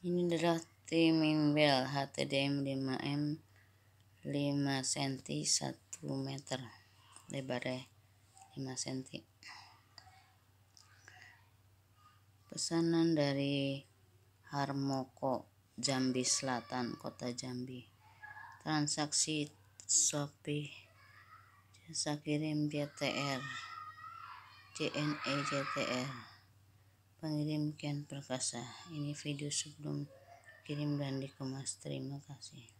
Ini adalah Timimbel HTDM 5M 5 cm 1 meter lebarnya 5 cm pesanan dari Harmoko Jambi Selatan Kota Jambi transaksi Shopee jasa kirim JTR JNE JTR pengirim kian perkasa ini video sebelum kirim dan dikemas terima kasih